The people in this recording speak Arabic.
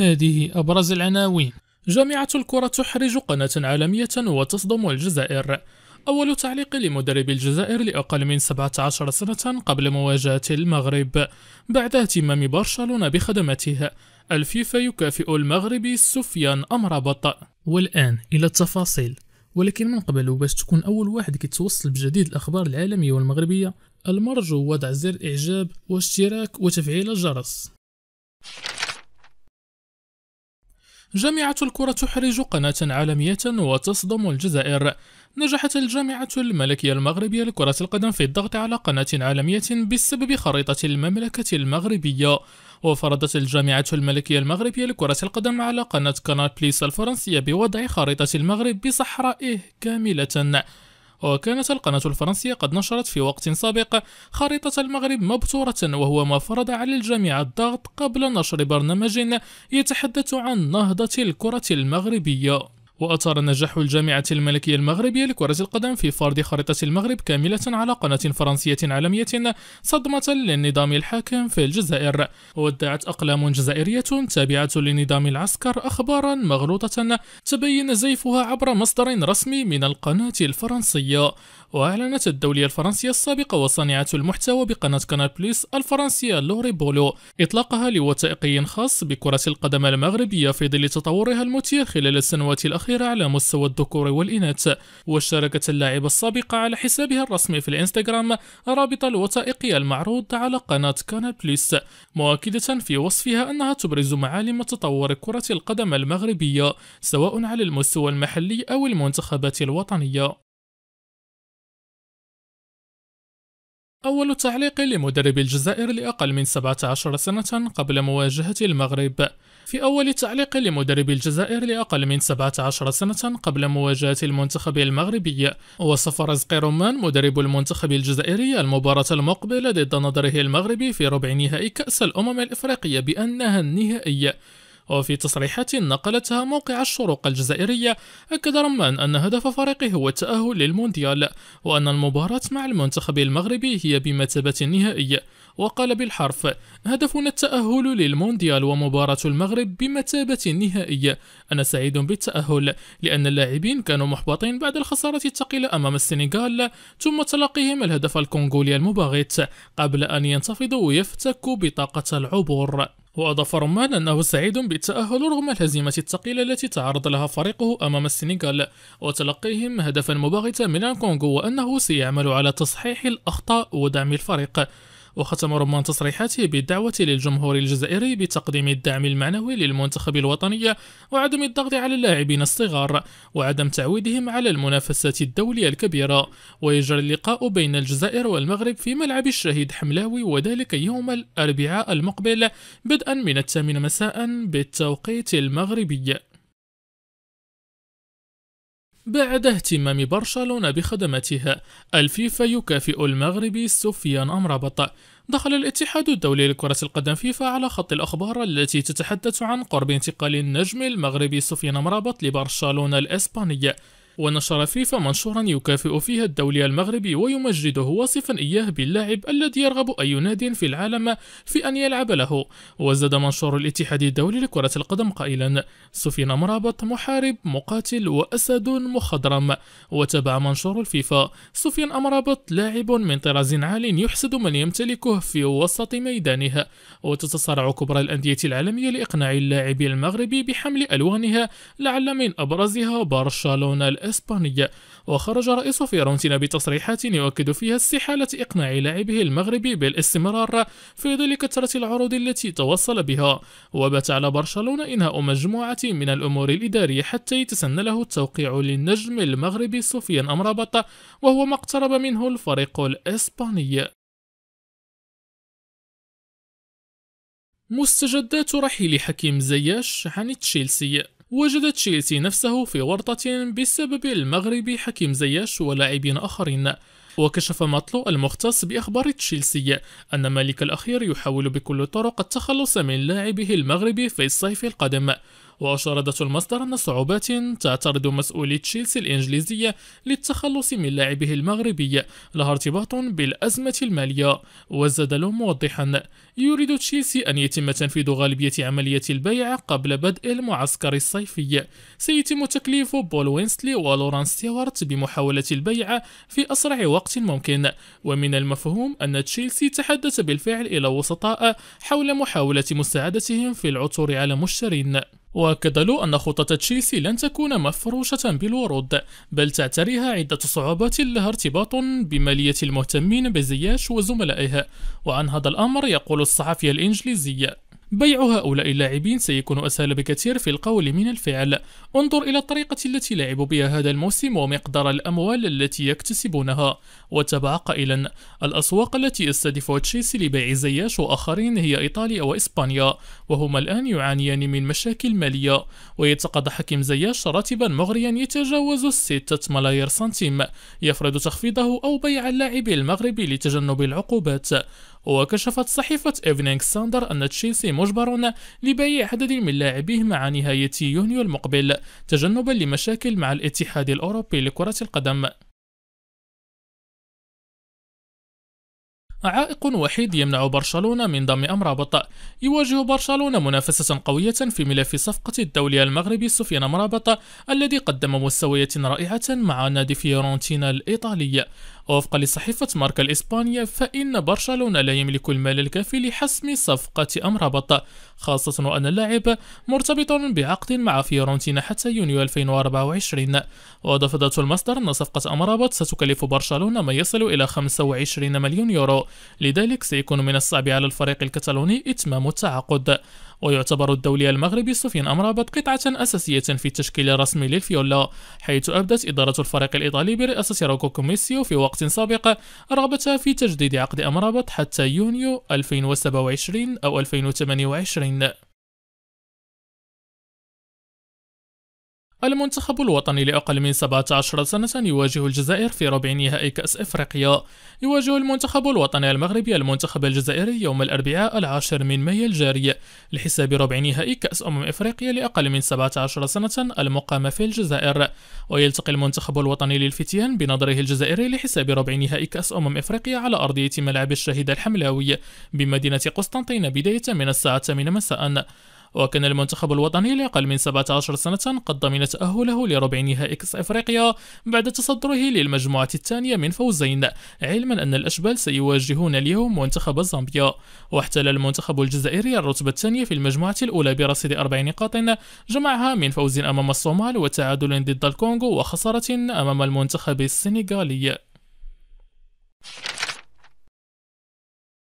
هذه أبرز العناوين جامعة الكرة تحرج قناة عالمية وتصدم الجزائر أول تعليق لمدرب الجزائر لأقل من 17 سنة قبل مواجهة المغرب بعد اهتمام برشلونة بخدمته الفيفا يكافئ المغربي سفيان أمربط والآن إلى التفاصيل ولكن من قبل باش تكون أول واحد كيتوصل بجديد الأخبار العالمية والمغربية المرجو وضع زر إعجاب واشتراك وتفعيل الجرس جامعة الكرة تحرج قناة عالمية وتصدم الجزائر نجحت الجامعة الملكية المغربية لكرة القدم في الضغط على قناة عالمية بسبب خريطة المملكة المغربية وفرضت الجامعة الملكية المغربية لكرة القدم على قناة كانال بليس الفرنسية بوضع خريطة المغرب بصحرائه كاملة وكانت القناة الفرنسية قد نشرت في وقت سابق خريطة المغرب مبتورة وهو ما فرض على الجميع الضغط قبل نشر برنامج يتحدث عن نهضة الكرة المغربية وأثار نجاح الجامعة الملكية المغربية لكرة القدم في فرض خريطة المغرب كاملة على قناة فرنسية عالمية صدمة للنظام الحاكم في الجزائر ودعت أقلام جزائرية تابعة لنظام العسكر أخبارا مغلوطة تبين زيفها عبر مصدر رسمي من القناة الفرنسية وأعلنت الدولية الفرنسية السابقة وصانعة المحتوى بقناة كانال بليس الفرنسية لوري بولو إطلاقها لوثائقي خاص بكرة القدم المغربية في ظل تطورها المثير خلال السنوات الأخيرة الأخيرة على مستوى الذكور والإناث وشاركت اللاعبة السابقة على حسابها الرسمي في الإنستغرام رابط الوثائقي المعروض على قناة كانال بليس مؤكدة في وصفها أنها تبرز معالم تطور كرة القدم المغربية سواء على المستوى المحلي أو المنتخبات الوطنية أول تعليق لمدرب الجزائر لأقل من 17 سنة قبل مواجهة المغرب في أول تعليق لمدرب الجزائر لأقل من 17 سنة قبل مواجهة المنتخب المغربي وصف رزق رمان مدرب المنتخب الجزائري المباراة المقبلة ضد نظره المغربي في ربع نهائي كأس الأمم الإفريقية بأنها النهائية وفي تصريحات نقلتها موقع الشروق الجزائرية أكد رمان أن هدف فريقه هو التأهل للمونديال وأن المباراة مع المنتخب المغربي هي بمثابة النهائي وقال بالحرف هدفنا التأهل للمونديال ومباراة المغرب بمثابة النهائي أنا سعيد بالتأهل لأن اللاعبين كانوا محبطين بعد الخسارة الثقيلة أمام السنغال ثم تلقيهم الهدف الكونغولي المباغت قبل أن ينتفضوا ويفتكوا بطاقة العبور وأضاف رمان أنه سعيد بالتأهل رغم الهزيمة الثقيلة التي تعرض لها فريقه أمام السنغال وتلقيهم هدفا مباغتا من الكونغو وأنه سيعمل على تصحيح الأخطاء ودعم الفريق وختم رمان تصريحاته بالدعوة للجمهور الجزائري بتقديم الدعم المعنوي للمنتخب الوطني وعدم الضغط على اللاعبين الصغار وعدم تعويدهم على المنافسات الدولية الكبيرة ويجري اللقاء بين الجزائر والمغرب في ملعب الشهيد حملاوي وذلك يوم الأربعاء المقبل بدءا من الثامنة مساء بالتوقيت المغربي بعد اهتمام برشلونة بخدمتها الفيفا يكافئ المغربي سفيان أمرابط دخل الاتحاد الدولي لكرة القدم فيفا على خط الأخبار التي تتحدث عن قرب انتقال النجم المغربي سفيان أمرابط لبرشلونة الإسبانية ونشر فيفا منشورا يكافئ فيها الدولي المغربي ويمجده وصفا إياه باللاعب الذي يرغب أي نادي في العالم في أن يلعب له وزاد منشور الاتحاد الدولي لكرة القدم قائلا سفيان مرابط محارب مقاتل وأسد مخضرم وتبع منشور الفيفا سفيان أمرابط لاعب من طراز عال يحسد من يمتلكه في وسط ميدانه وتتصارع كبرى الأندية العالمية لإقناع اللاعب المغربي بحمل ألوانها لعل من أبرزها برشلونة الإسباني وخرج رئيس فيرونتينا بتصريحات يؤكد فيها استحالة إقناع لاعبه المغربي بالاستمرار في ظل كثرة العروض التي توصل بها وبات على برشلونة إنهاء مجموعة من الأمور الإدارية حتى يتسنى له التوقيع للنجم المغربي سفيان أمرابط وهو ما اقترب منه الفريق الإسباني مستجدات رحيل حكيم زياش عن تشيلسي وجد تشيلسي نفسه في ورطة بسبب المغربي حكيم زياش ولاعبين آخرين وكشف ماتلو المختص بأخبار تشيلسي أن مالك الأخير يحاول بكل الطرق التخلص من لاعبه المغربي في الصيف القادم ذات المصدر أن صعوبات تعترض مسؤولي تشيلسي الإنجليزية للتخلص من لاعبه المغربي لها ارتباط بالأزمة المالية وزاد له موضحا يريد تشيلسي أن يتم تنفيذ غالبية عملية البيع قبل بدء المعسكر الصيفي سيتم تكليف بول وينسلي ولورانس ستيوارت بمحاولة البيع في أسرع وقت ممكن ومن المفهوم أن تشيلسي تحدث بالفعل إلى وسطاء حول محاولة مساعدتهم في العثور على مشترين وأكد له أن خطة تشيلسي لن تكون مفروشة بالورود بل تعتريها عدة صعوبات لها ارتباط بمالية المهتمين بزياش وزملائه وعن هذا الأمر يقول الصحفي الإنجليزي بيع هؤلاء اللاعبين سيكون أسهل بكثير في القول من الفعل انظر إلى الطريقة التي لعبوا بها هذا الموسم ومقدار الأموال التي يكتسبونها وتبع قائلا الأسواق التي يستهدفها تشيسي لبيع زياش وآخرين هي إيطاليا وإسبانيا وهما الآن يعانيان من مشاكل مالية ويتقاضى حكيم زياش راتبا مغريا يتجاوز الستة ملايير سنتيم يفرض تخفيضه أو بيع اللاعب المغربي لتجنب العقوبات وكشفت صحيفة إيفنينغ ساندر أن تشيلسي مجبر لبيع عدد من لاعبيه مع نهاية يونيو المقبل تجنبا لمشاكل مع الاتحاد الأوروبي لكرة القدم عائق وحيد يمنع برشلونة من ضم أمرابط يواجه برشلونة منافسة قوية في ملف صفقة الدولي المغربي سفيان مرابط الذي قدم مستويات رائعة مع نادي فيورنتينا الإيطالي وفقا لصحيفة ماركا الإسبانية فإن برشلونة لا يملك المال الكافي لحسم صفقة أمرابط خاصة وأن اللاعب مرتبط بعقد مع فيورنتينا حتى يونيو 2024 وضفدت المصدر أن صفقة أمرابط ستكلف برشلونة ما يصل إلى 25 مليون يورو لذلك سيكون من الصعب على الفريق الكتالوني إتمام التعاقد ويعتبر الدولي المغربي سفيان أمرابط قطعة أساسية في التشكيل الرسمي للفيولا حيث أبدت إدارة الفريق الإيطالي برئاسة روكو كوميسيو في وقت سابق رغبتها في تجديد عقد أمرابط حتى يونيو 2027 أو 2028 المنتخب الوطني لأقل من 17 سنة يواجه الجزائر في ربع نهائي كأس إفريقيا يواجه المنتخب الوطني المغربي المنتخب الجزائري يوم الأربعاء العاشر من مايو الجاري لحساب ربع نهائي كأس أمم إفريقيا لأقل من 17 سنة المقام في الجزائر ويلتقي المنتخب الوطني للفتيان بنظره الجزائري لحساب ربع نهائي كأس أمم إفريقيا على أرضية ملعب الشهيد الحملاوي بمدينة قسطنطين بداية من الساعة 8 مساء وكان المنتخب الوطني لأقل من 17 سنة قد ضمن تأهله لربع نهائي كأس أفريقيا بعد تصدره للمجموعة الثانية من فوزين علما أن الأشبال سيواجهون اليوم منتخب زامبيا واحتل المنتخب الجزائري الرتبة الثانية في المجموعة الأولى برصيد أربع نقاط جمعها من فوز أمام الصومال وتعادل ضد الكونغو وخسارة أمام المنتخب السنغالي